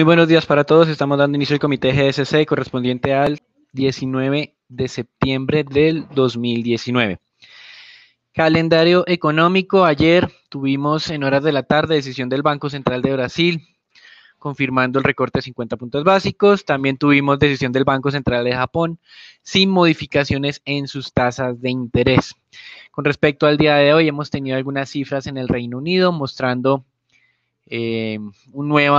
Muy buenos días para todos. Estamos dando inicio al comité GSC correspondiente al 19 de septiembre del 2019. Calendario económico. Ayer tuvimos en horas de la tarde decisión del Banco Central de Brasil confirmando el recorte de 50 puntos básicos. También tuvimos decisión del Banco Central de Japón sin modificaciones en sus tasas de interés. Con respecto al día de hoy, hemos tenido algunas cifras en el Reino Unido mostrando eh, un nuevo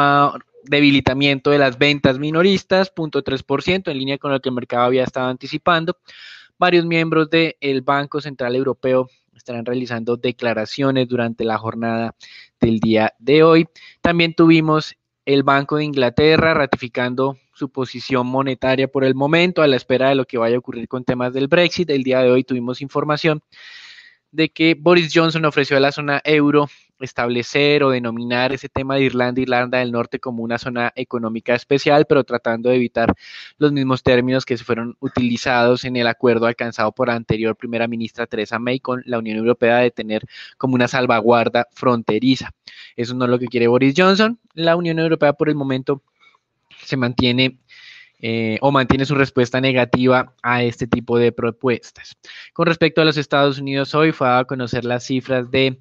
debilitamiento de las ventas minoristas, 0.3%, en línea con lo que el mercado había estado anticipando. Varios miembros del Banco Central Europeo estarán realizando declaraciones durante la jornada del día de hoy. También tuvimos el Banco de Inglaterra ratificando su posición monetaria por el momento a la espera de lo que vaya a ocurrir con temas del Brexit. El día de hoy tuvimos información de que Boris Johnson ofreció a la zona euro establecer o denominar ese tema de Irlanda, Irlanda del Norte como una zona económica especial, pero tratando de evitar los mismos términos que se fueron utilizados en el acuerdo alcanzado por la anterior primera ministra Theresa May con la Unión Europea de tener como una salvaguarda fronteriza. Eso no es lo que quiere Boris Johnson. La Unión Europea por el momento se mantiene eh, o mantiene su respuesta negativa a este tipo de propuestas. Con respecto a los Estados Unidos, hoy fue a conocer las cifras de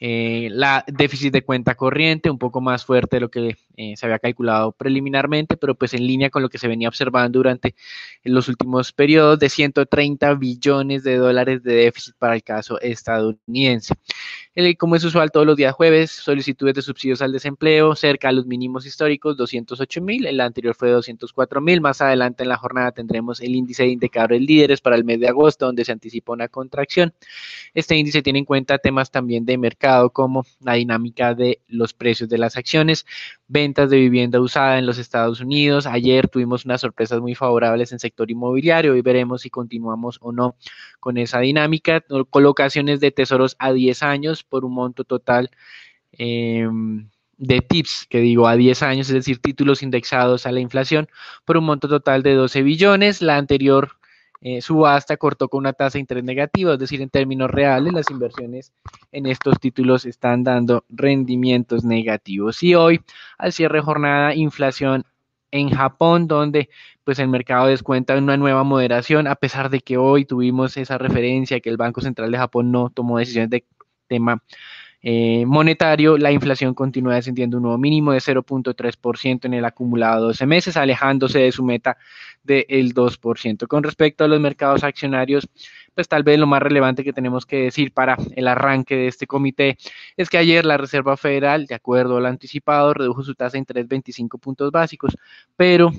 eh, la déficit de cuenta corriente, un poco más fuerte de lo que eh, se había calculado preliminarmente, pero pues en línea con lo que se venía observando durante los últimos periodos de 130 billones de dólares de déficit para el caso estadounidense. Eh, como es usual todos los días jueves, solicitudes de subsidios al desempleo cerca a los mínimos históricos, 208 mil, el anterior fue 204 mil, más adelante en la jornada tendremos el índice de indicadores líderes para el mes de agosto, donde se anticipa una contracción. Este índice tiene en cuenta temas también de mercado como la dinámica de los precios de las acciones, ventas de vivienda usada en los Estados Unidos. Ayer tuvimos unas sorpresas muy favorables en sector inmobiliario. Hoy veremos si continuamos o no con esa dinámica. Colocaciones de tesoros a 10 años por un monto total em, de TIPS, que digo a 10 años, es decir, títulos indexados a la inflación, por un monto total de 12 billones. La anterior eh, subasta cortó con una tasa de interés negativa, es decir, en términos reales, las inversiones en estos títulos están dando rendimientos negativos. Y hoy, al cierre de jornada, inflación en Japón, donde pues el mercado descuenta una nueva moderación, a pesar de que hoy tuvimos esa referencia que el Banco Central de Japón no tomó decisiones de tema eh, monetario, la inflación continúa descendiendo un nuevo mínimo de 0.3% en el acumulado 12 meses, alejándose de su meta del 2%. Con respecto a los mercados accionarios, pues tal vez lo más relevante que tenemos que decir para el arranque de este comité es que ayer la Reserva Federal, de acuerdo al anticipado, redujo su tasa en 3.25 puntos básicos, pero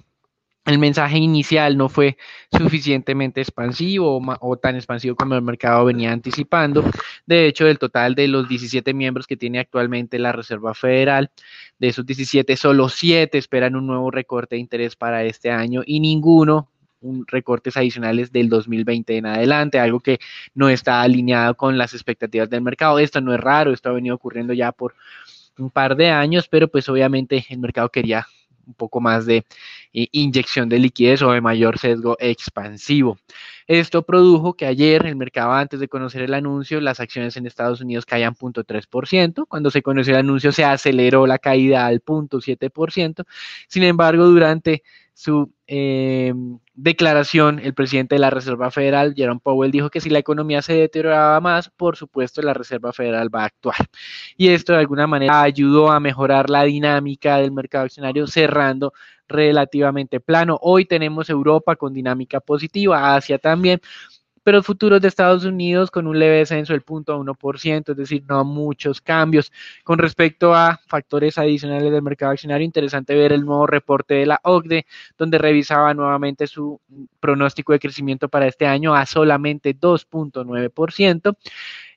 el mensaje inicial no fue suficientemente expansivo o, tan expansivo como el mercado venía anticipando. De hecho, el total de los 17 miembros que tiene actualmente la Reserva Federal, de esos 17, solo 7 esperan un nuevo recorte de interés para este año y ninguno un recortes adicionales del 2020 en adelante, algo que no está alineado con las expectativas del mercado. Esto no es raro, esto ha venido ocurriendo ya por un par de años, pero pues obviamente el mercado quería un poco más de eh, inyección de liquidez o de mayor sesgo expansivo. Esto produjo que ayer el mercado, antes de conocer el anuncio, las acciones en Estados Unidos caían 0.3%. Cuando se conoció el anuncio, se aceleró la caída al 0.7%. Sin embargo, durante su eh, declaración, el presidente de la Reserva Federal, Jerome Powell, dijo que si la economía se deterioraba más, por supuesto la Reserva Federal va a actuar. Y esto de alguna manera ayudó a mejorar la dinámica del mercado accionario cerrando relativamente plano. Hoy tenemos Europa con dinámica positiva, Asia también, pero futuros de Estados Unidos con un leve descenso del 0.1%, es decir, no muchos cambios. Con respecto a factores adicionales del mercado accionario, interesante ver el nuevo reporte de la OCDE, donde revisaba nuevamente su pronóstico de crecimiento para este año a solamente 2.9%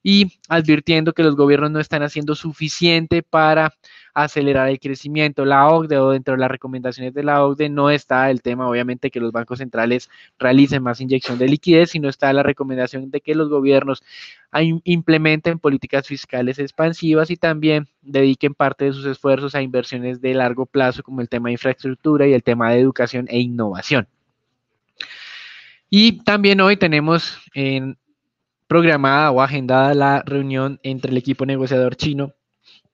y advirtiendo que los gobiernos no están haciendo suficiente para acelerar el crecimiento. La OCDE o dentro de las recomendaciones de la OCDE no está el tema, obviamente, que los bancos centrales realicen más inyección de liquidez, sino está la recomendación de que los gobiernos implementen políticas fiscales expansivas y también dediquen parte de sus esfuerzos a inversiones de largo plazo como el tema de infraestructura y el tema de educación e innovación. Y también hoy tenemos en programada o agendada la reunión entre el equipo negociador chino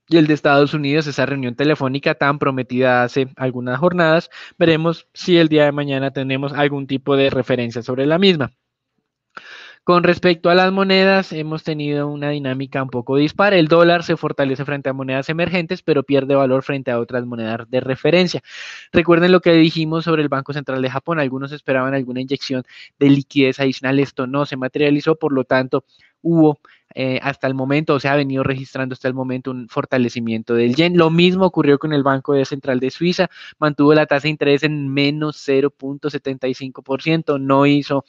y el de Estados Unidos, esa reunión telefónica tan prometida hace algunas jornadas. Veremos si el día de mañana tenemos algún tipo de referencia sobre la misma. Con respecto a las monedas, hemos tenido una dinámica un poco dispara. El dólar se fortalece frente a monedas emergentes, pero pierde valor frente a otras monedas de referencia. Recuerden lo que dijimos sobre el Banco Central de Japón. Algunos esperaban alguna inyección de liquidez adicional. Esto no se materializó, por lo tanto, hubo eh, hasta el momento, o sea, ha venido registrando hasta el momento un fortalecimiento del yen. Lo mismo ocurrió con el Banco Central de Suiza, mantuvo la tasa de interés en menos 0.75%, no hizo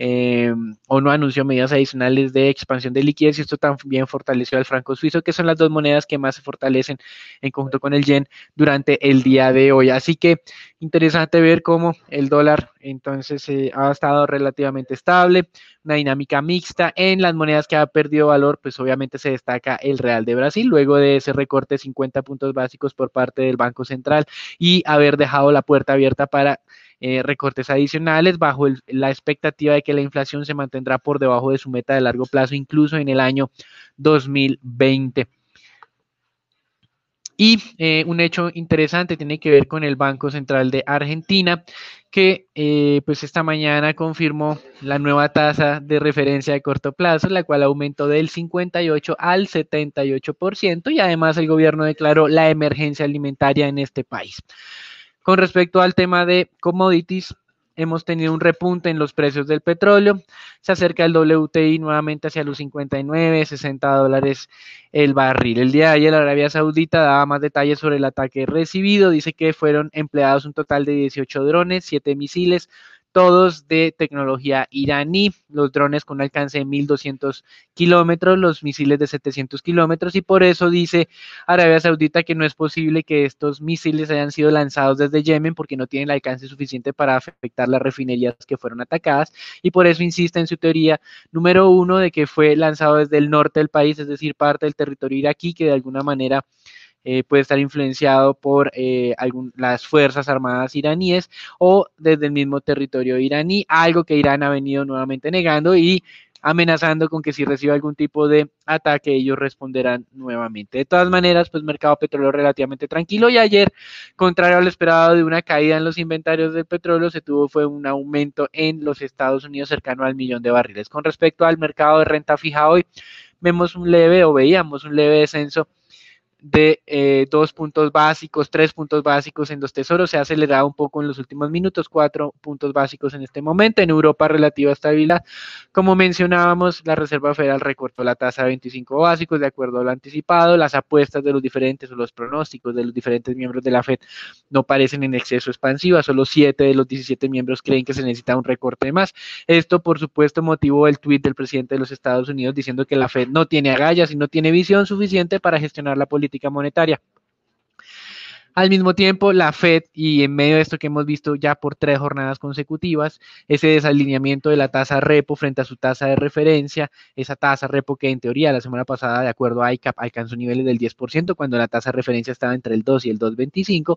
eh, o no anunció medidas adicionales de expansión de liquidez y esto también fortaleció al franco suizo, que son las dos monedas que más se fortalecen en conjunto con el yen durante el día de hoy. Así que interesante ver cómo el dólar entonces eh, ha estado relativamente estable, una dinámica mixta en las monedas que ha perdido valor, pues obviamente se destaca el Real de Brasil, luego de ese recorte de 50 puntos básicos por parte del Banco Central y haber dejado la puerta abierta para eh, recortes adicionales bajo la expectativa de que la inflación se mantendrá por debajo de su meta de largo plazo, incluso en el año 2020. Y eh, un hecho interesante tiene que ver con el Banco Central de Argentina, que eh, pues esta mañana confirmó la nueva tasa de referencia de corto plazo, la cual aumentó del 58 al 78%, y además el gobierno declaró la emergencia alimentaria en este país. Con respecto al tema de commodities, hemos tenido un repunte en los precios del petróleo. Se acerca el WTI nuevamente hacia los 59, 60 dólares el barril. El día de ayer, la Arabia Saudita daba más detalles sobre el ataque recibido. Dice que fueron empleados un total de 18 drones, 7 misiles, todos de tecnología iraní, los drones con un alcance de 1.200 kilómetros, los misiles de 700 kilómetros y por eso dice Arabia Saudita que no es posible que estos misiles hayan sido lanzados desde Yemen porque no tienen el alcance suficiente para afectar las refinerías que fueron atacadas y por eso insiste en su teoría número uno de que fue lanzado desde el norte del país, es decir, parte del territorio iraquí que de alguna manera eh, puede estar influenciado por eh, las Fuerzas Armadas iraníes o desde el mismo territorio iraní, algo que Irán ha venido nuevamente negando y amenazando con que si recibe algún tipo de ataque ellos responderán nuevamente. De todas maneras, pues mercado petróleo relativamente tranquilo y ayer, contrario a lo esperado de una caída en los inventarios del petróleo, se tuvo fue un aumento en los Estados Unidos cercano al millón de barriles. Con respecto al mercado de renta fija hoy, vemos un leve o veíamos un leve descenso de eh, dos puntos básicos, tres puntos básicos en los tesoros, se ha acelerado un poco en los últimos minutos, cuatro puntos básicos en este momento. En Europa, relativa estabilidad. Como mencionábamos, la Reserva Federal recortó la tasa de 25 básicos de acuerdo a lo anticipado. Las apuestas de los diferentes o los pronósticos de los diferentes miembros de la Fed no parecen en exceso expansivas, solo siete de los 17 miembros creen que se necesita un recorte más. Esto, por supuesto, motivó el tuit del presidente de los Estados Unidos diciendo que la Fed no tiene agallas y no tiene visión suficiente para gestionar la política política monetaria. Al mismo tiempo, la Fed, y en medio de esto que hemos visto ya por tres jornadas consecutivas, ese desalineamiento de la tasa repo frente a su tasa de referencia, esa tasa repo que en teoría la semana pasada, de acuerdo a ICAP, alcanzó niveles del 10%, cuando la tasa de referencia estaba entre el 2 y el 2.25,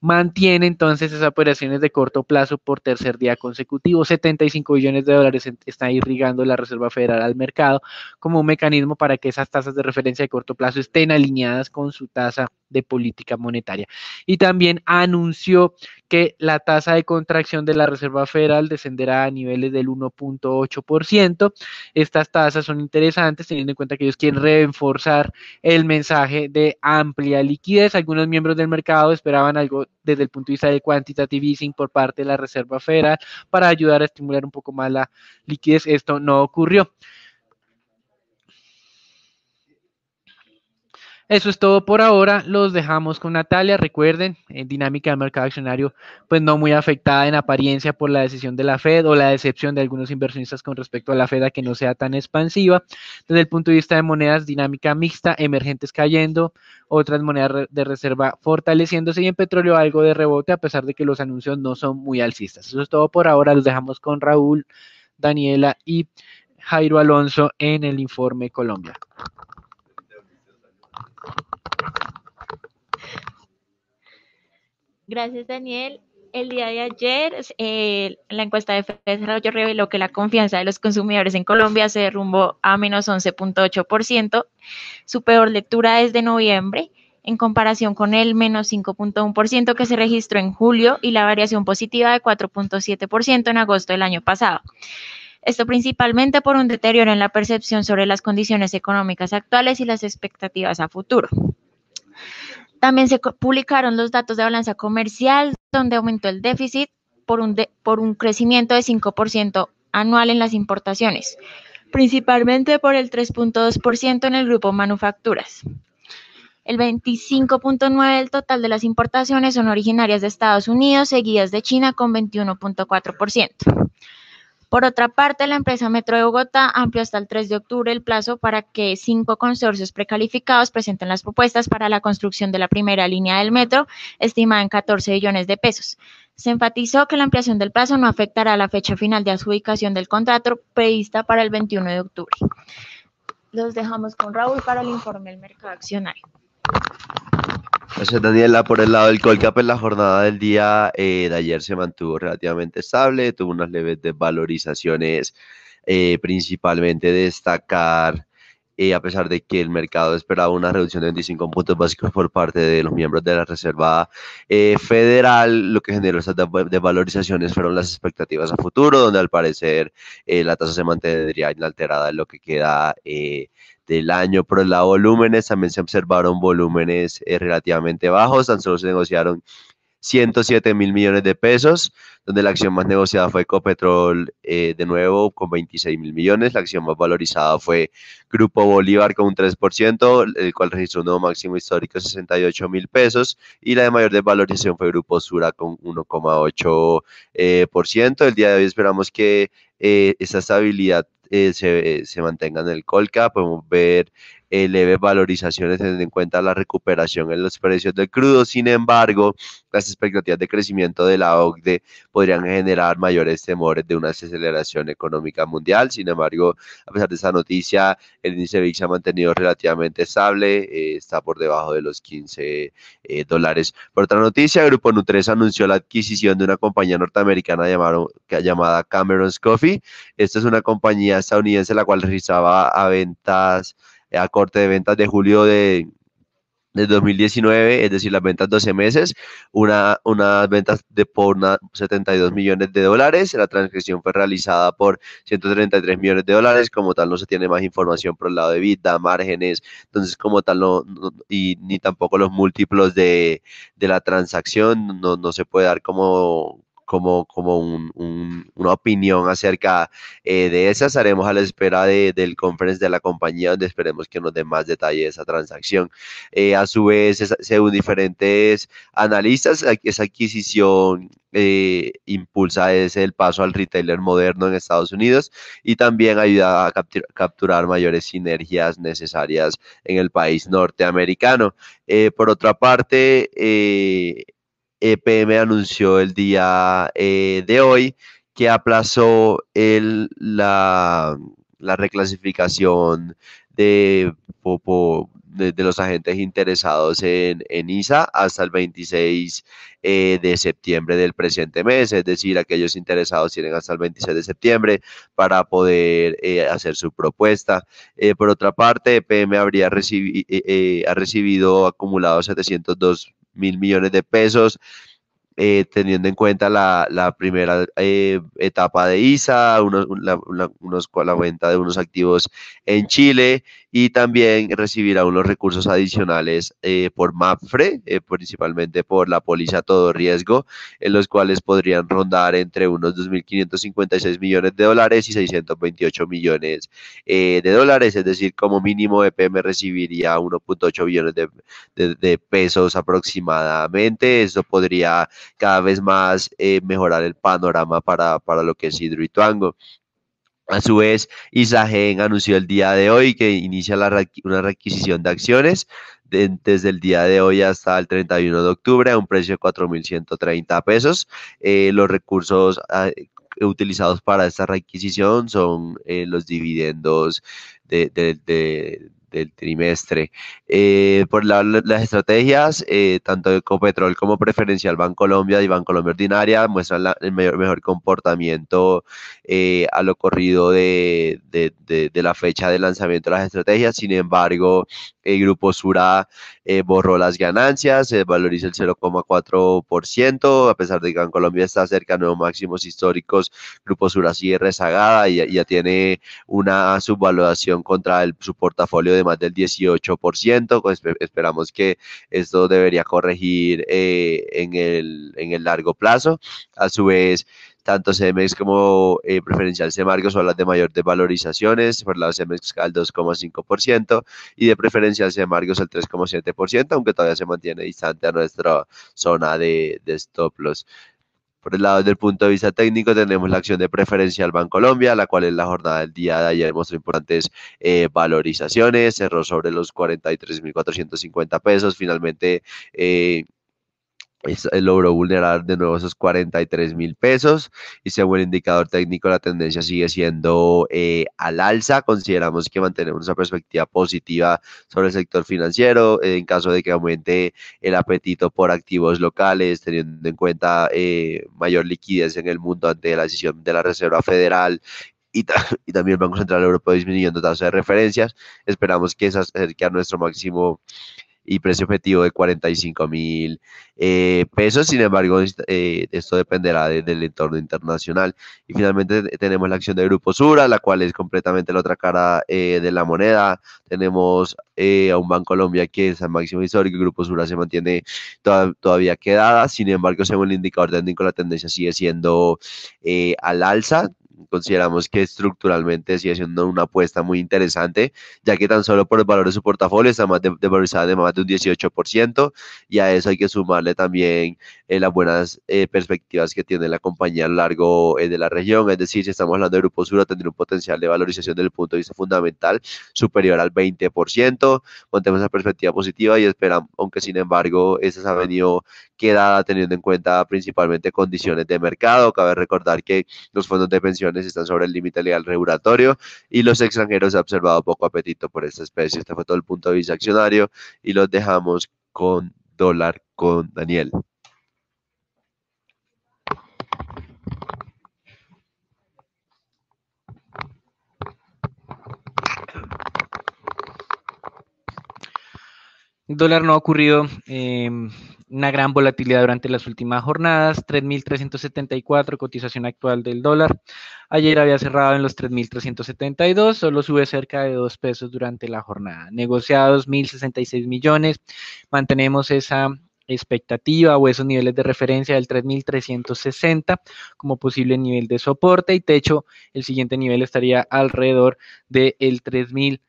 mantiene entonces esas operaciones de corto plazo por tercer día consecutivo. 75 billones de dólares está irrigando la Reserva Federal al mercado como un mecanismo para que esas tasas de referencia de corto plazo estén alineadas con su tasa de política monetaria. Y también anunció que la tasa de contracción de la Reserva Federal descenderá a niveles del 1.8%. Estas tasas son interesantes teniendo en cuenta que ellos quieren reforzar el mensaje de amplia liquidez. Algunos miembros del mercado esperaban algo desde el punto de vista de quantitative easing por parte de la Reserva Federal para ayudar a estimular un poco más la liquidez. Esto no ocurrió. Eso es todo por ahora. Los dejamos con Natalia. Recuerden, en dinámica del mercado accionario, pues no muy afectada en apariencia por la decisión de la Fed o la decepción de algunos inversionistas con respecto a la Fed a que no sea tan expansiva. Desde el punto de vista de monedas, dinámica mixta, emergentes cayendo, otras monedas de reserva fortaleciéndose y en petróleo algo de rebote a pesar de que los anuncios no son muy alcistas. Eso es todo por ahora. Los dejamos con Raúl, Daniela y Jairo Alonso en el informe Colombia. Gracias, Daniel. El día de ayer, eh, la encuesta de desarrollo reveló que la confianza de los consumidores en Colombia se derrumbó a menos 11.8%, su peor lectura es de noviembre, en comparación con el menos 5.1% que se registró en julio y la variación positiva de 4.7% en agosto del año pasado esto principalmente por un deterioro en la percepción sobre las condiciones económicas actuales y las expectativas a futuro. También se publicaron los datos de balanza comercial, donde aumentó el déficit por un, por un crecimiento de 5% anual en las importaciones, principalmente por el 3.2% en el grupo manufacturas. El 25.9% del total de las importaciones son originarias de Estados Unidos, seguidas de China con 21.4%. Por otra parte, la empresa Metro de Bogotá amplió hasta el 3 de octubre el plazo para que cinco consorcios precalificados presenten las propuestas para la construcción de la primera línea del metro, estimada en 14 billones de pesos. Se enfatizó que la ampliación del plazo no afectará a la fecha final de adjudicación del contrato prevista para el 21 de octubre. Los dejamos con Raúl para el informe del mercado accionario. Gracias, Daniela. Ah, por el lado del Colcap, en la jornada del día eh, de ayer se mantuvo relativamente estable, tuvo unas leves desvalorizaciones, eh, principalmente destacar, eh, a pesar de que el mercado esperaba una reducción de 25 puntos básicos por parte de los miembros de la Reserva Federal, lo que generó estas desvalorizaciones fueron las expectativas a futuro, donde al parecer la tasa se mantendría inalterada en lo que queda del año, por los volúmenes también se observaron volúmenes eh, relativamente bajos, tan solo se negociaron 107 mil millones de pesos, donde la acción más negociada fue Ecopetrol eh, de nuevo con 26 mil millones, la acción más valorizada fue Grupo Bolívar con un 3%, el cual registró un nuevo máximo histórico de 68 mil pesos, y la de mayor desvalorización fue Grupo Sura con 1,8%. Eh, el día de hoy esperamos que eh, esta estabilidad eh, se, eh, se mantengan en el Colca, podemos ver eh, leves valorizaciones teniendo en cuenta la recuperación en los precios del crudo. Sin embargo, las expectativas de crecimiento de la OCDE podrían generar mayores temores de una desaceleración económica mundial. Sin embargo, a pesar de esa noticia, el índice VIX se ha mantenido relativamente estable, eh, está por debajo de los 15 eh, dólares. Por otra noticia, Grupo Nutres anunció la adquisición de una compañía norteamericana llamado, llamada Cameron's Coffee. Esta es una compañía estadounidense la cual realizaba a ventas a corte de ventas de julio de, 2019, es decir, las ventas 12 meses, una, unas ventas de por 72 millones de dólares, la transcripción fue realizada por 133 millones de dólares, como tal no se tiene más información por el lado de vida, márgenes, entonces como tal y ni tampoco los múltiplos de, de la transacción, no, no se puede dar como, como, como una opinión acerca eh, de esas. Haremos a la espera del conference de la compañía donde esperemos que nos dé más detalle de esa transacción. Eh, a su vez, según diferentes analistas, esa adquisición eh, impulsa ese el paso al retailer moderno en Estados Unidos y también ayuda a capturar mayores sinergias necesarias en el país norteamericano. por otra parte, EPM anunció el día eh, de hoy que aplazó el, la, reclasificación de, los agentes interesados en, ISA hasta el 26 eh, de septiembre del presente mes, es decir, aquellos interesados tienen hasta el 26 de septiembre para poder eh, hacer su propuesta. por otra parte, EPM habría ha recibido acumulado 702 mil millones de pesos. Eh, teniendo en cuenta la, la primera eh, etapa de ISA, unos, la, unos, la venta de unos activos en Chile y también recibirá unos recursos adicionales eh, por MAPFRE, eh, principalmente por la póliza todo riesgo, en los cuales podrían rondar entre unos 2.556 millones de dólares y 628 millones eh, de dólares, es decir, como mínimo EPM recibiría 1.8 billones de, de, de, pesos aproximadamente, eso podría cada vez más mejorar el panorama para, para lo que es Hidroituango. A su vez, Isagen anunció el día de hoy que inicia una requisición de acciones desde el día de hoy hasta el 31 de octubre a un precio de 4.130 pesos. Eh, los recursos ah, utilizados para esta requisición son eh, los dividendos de, del trimestre. Eh, por las estrategias, eh, tanto Ecopetrol como Preferencial Colombia y Bancolombia Ordinaria muestran el mejor comportamiento eh, a lo corrido de, de, la fecha de lanzamiento de las estrategias. Sin embargo, el Grupo Sura eh, borró las ganancias, se valoriza el 0,4%, a pesar de que en Colombia está cerca de nuevos máximos históricos, Grupo Sura sigue rezagada y ya tiene una subvaluación contra el, su portafolio de más del 18%, pues, esperamos que esto debería corregir eh, en, el, en el largo plazo. A su vez, tanto CMX como eh, preferencial margos son las de mayor desvalorizaciones, por lado CMX al 2,5% y de preferencial Semargo al 3,7%, aunque todavía se mantiene distante a nuestra zona de, de stop loss. Por el lado desde el punto de vista técnico tenemos la acción de preferencial Colombia la cual en la jornada del día de ayer mostró importantes eh, valorizaciones, cerró sobre los 43.450 pesos, finalmente eh, eh, logró vulnerar de nuevo esos 43 mil pesos y según el indicador técnico la tendencia sigue siendo eh, al alza. Consideramos que mantenemos una perspectiva positiva sobre el sector financiero eh, en caso de que aumente el apetito por activos locales, teniendo en cuenta mayor liquidez en el mundo ante la decisión de la Reserva Federal y, y, también el Banco Central Europeo disminuyendo tasas de referencias. Esperamos que se acerque a nuestro máximo y precio objetivo de 45 mil eh, pesos. Sin embargo, eh, esto dependerá del entorno internacional. Y finalmente tenemos la acción de Grupo Sura, la cual es completamente la otra cara eh, de la moneda. Tenemos a un Banco Colombia que es al máximo histórico. Grupo Sura se mantiene todavía quedada. Sin embargo, según el indicador técnico, la tendencia sigue siendo al alza Consideramos que estructuralmente sigue siendo una apuesta muy interesante, ya que tan solo por el valor de su portafolio está más de, valorizada de más de un 18%, y a eso hay que sumarle también eh, las buenas eh, perspectivas que tiene la compañía a lo largo eh, de la región. Es decir, si estamos hablando de Grupo Sur tendría un potencial de valorización desde el punto de vista fundamental superior al 20%. Mantemos esa perspectiva positiva y esperamos, aunque sin embargo, esa ha venido quedada teniendo en cuenta principalmente condiciones de mercado. Cabe recordar que los fondos de pensión están sobre el límite legal regulatorio y los extranjeros han observado poco apetito por esta especie. Este fue todo el punto de vista accionario y los dejamos con dólar con Daniel. Dólar no ha ocurrido. Eh, una gran volatilidad durante las últimas jornadas, 3.374 cotización actual del dólar. Ayer había cerrado en los 3.372, solo sube cerca de 2 pesos durante la jornada. Negociados 1.066 millones, mantenemos esa expectativa o esos niveles de referencia del 3360 como posible nivel de soporte y techo, el siguiente nivel estaría alrededor del de 3000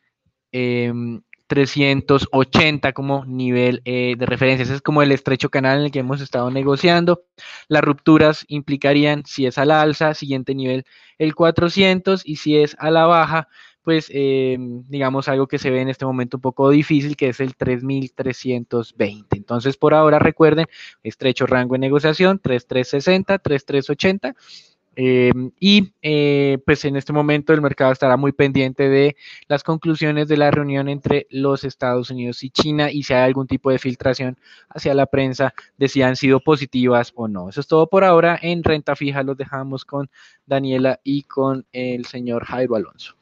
380 como nivel eh, de referencia. Ese es como el estrecho canal en el que hemos estado negociando. Las rupturas implicarían si es a la alza, siguiente nivel el 400 y si es a la baja, pues eh, digamos algo que se ve en este momento un poco difícil, que es el 3320. Entonces por ahora recuerden, estrecho rango de negociación, 3360, 3380 Em, y eh, pues en este momento el mercado estará muy pendiente de las conclusiones de la reunión entre los Estados Unidos y China y si hay algún tipo de filtración hacia la prensa de si han sido positivas o no. Eso es todo por ahora. En renta fija los dejamos con Daniela y con el señor Jairo Alonso.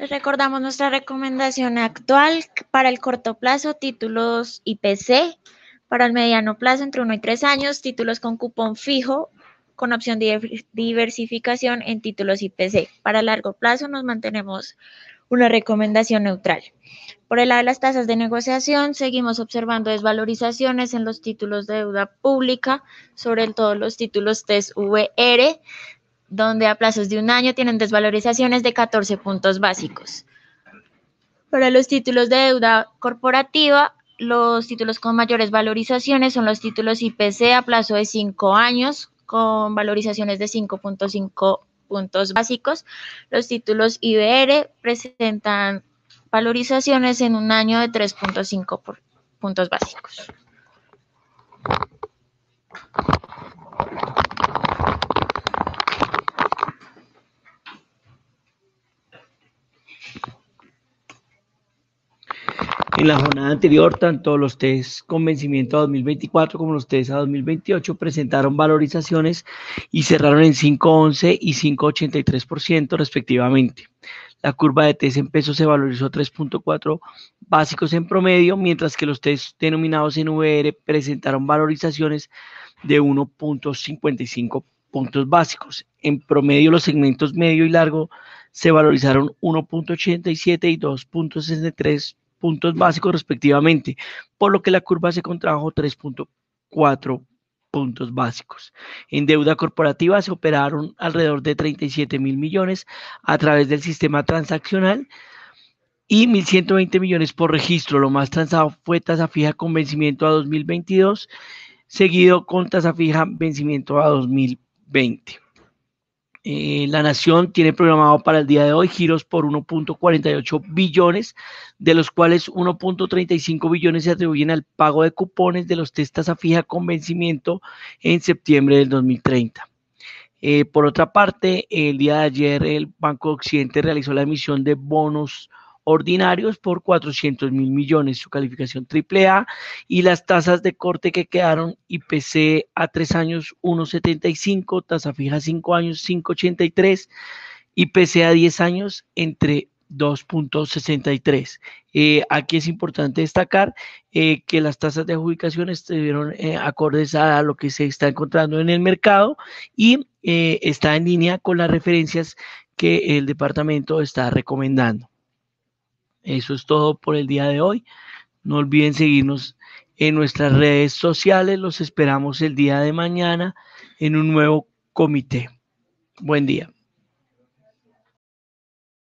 Les recordamos nuestra recomendación actual para el corto plazo, títulos IPC, para el mediano plazo, entre uno y tres años, títulos con cupón fijo con opción de diversificación en títulos IPC. Para largo plazo nos mantenemos una recomendación neutral. Por el lado de las tasas de negociación, seguimos observando desvalorizaciones en los títulos de deuda pública, sobre todo los títulos TES-VR, donde a plazos de un año tienen desvalorizaciones de 14 puntos básicos. Para los títulos de deuda corporativa, los títulos con mayores valorizaciones son los títulos IPC a plazo de 5 años con valorizaciones de 5.5 puntos básicos. Los títulos IBR presentan valorizaciones en un año de 3.5 puntos básicos. En la jornada anterior, tanto los test con vencimiento a 2024 como los test a 2028 presentaron valorizaciones y cerraron en 5.11 y 5.83% respectivamente. La curva de test en pesos se valorizó 3.4 básicos en promedio, mientras que los test denominados en VR presentaron valorizaciones de 1.55 puntos básicos. En promedio, los segmentos medio y largo se valorizaron 1.87 y 2.63 puntos básicos respectivamente, por lo que la curva se contrajo 3.4 puntos básicos. En deuda corporativa se operaron alrededor de 37 mil millones a través del sistema transaccional y 1.120 millones por registro. Lo más transado fue tasa fija con vencimiento a 2022, seguido con tasa fija vencimiento a 2020. Eh, la Nación tiene programado para el día de hoy giros por 1.48 billones, de los cuales 1.35 billones se atribuyen al pago de cupones de los testas a fija con vencimiento en septiembre del 2030. Eh, por otra parte, el día de ayer el Banco Occidente realizó la emisión de bonos ordinarios por 400 mil millones, su calificación triple A y las tasas de corte que quedaron IPC a 3 años 1,75, tasa fija 5 años 5,83, IPC a 10 años entre 2.63. Eh, aquí es importante destacar eh, que las tasas de adjudicación estuvieron eh, acordes a lo que se está encontrando en el mercado y está en línea con las referencias que el departamento está recomendando. Eso es todo por el día de hoy. No olviden seguirnos en nuestras redes sociales. Los esperamos el día de mañana en un nuevo comité. Buen día.